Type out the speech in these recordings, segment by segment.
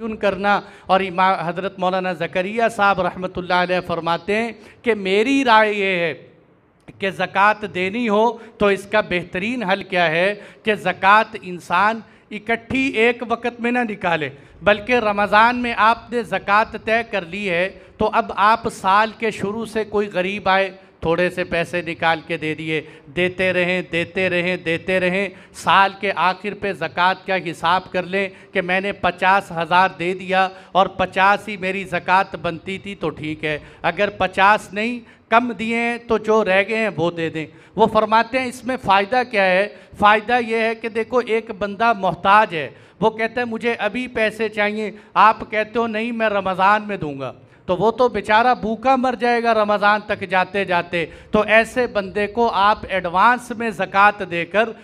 यून करना और इमा हज़रत मौलाना ज़करिया साहब रहमत फरमाते हैं कि मेरी राय ये है कि ज़क़़त देनी हो तो इसका बेहतरीन हल क्या है कि ज़क़़त इंसान इकट्ठी एक वक्त में ना निकाले बल्कि रमज़ान में आपने ज़क़़त तय कर ली है तो अब आप साल के शुरू से कोई गरीब आए थोड़े से पैसे निकाल के दे दिए देते रहें देते रहें देते रहें साल के आखिर पे ज़क़़त का हिसाब कर लें कि मैंने पचास हज़ार दे दिया और पचास ही मेरी ज़क़़त बनती थी तो ठीक है अगर पचास नहीं कम दिए हैं तो जो रह गए हैं वो दे दें वो फरमाते हैं इसमें फ़ायदा क्या है फ़ायदा यह है कि देखो एक बंदा मोहताज है वो कहते हैं मुझे अभी पैसे चाहिए आप कहते हो नहीं मैं रमज़ान में दूँगा तो वो तो बेचारा भूखा मर जाएगा रमज़ान तक जाते जाते तो ऐसे बंदे को आप एडवांस में ज़क़़त देकर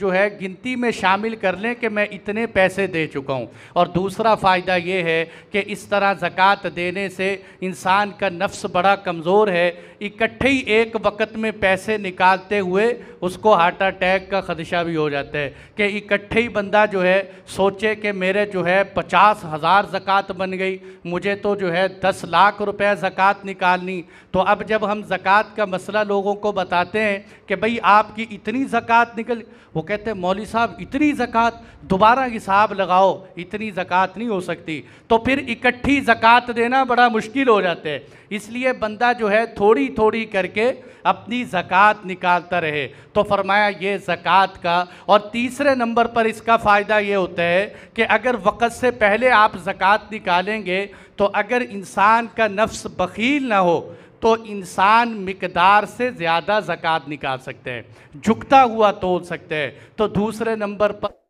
जो है गिनती में शामिल कर लें कि मैं इतने पैसे दे चुका हूँ और दूसरा फ़ायदा ये है कि इस तरह ज़क़़त देने से इंसान का नफ्स बड़ा कमज़ोर है इकट्ठे ही एक वक्त में पैसे निकालते हुए उसको हार्ट अटैक का ख़दशा भी हो जाता है कि इकट्ठे ही बंदा जो है सोचे कि मेरे जो है पचास हज़ार ज़क़़त बन गई मुझे तो जो है दस दस लाख रुपए ज़क़़त निकालनी तो अब जब हम ज़क़़त का मसला लोगों को बताते हैं कि भाई आपकी इतनी ज़क़़त निकल वो कहते हैं मौली साहब इतनी ज़क़़त दोबारा हिसाब लगाओ इतनी ज़क़़त नहीं हो सकती तो फिर इकट्ठी ज़क़़त देना बड़ा मुश्किल हो जाता है इसलिए बंदा जो है थोड़ी थोड़ी करके अपनी ज़क़़त निकालता रहे तो फरमाया ये ज़क़़त का और तीसरे नंबर पर इसका फ़ायदा ये होता है कि अगर वक़्त से पहले आप ज़क़़त निकालेंगे तो अगर इंसान का नफ्स बकील ना हो तो इंसान मकदार से ज़्यादा ज़क़़त निकाल सकते हैं झुकता हुआ तोड़ सकते हैं तो दूसरे नंबर पर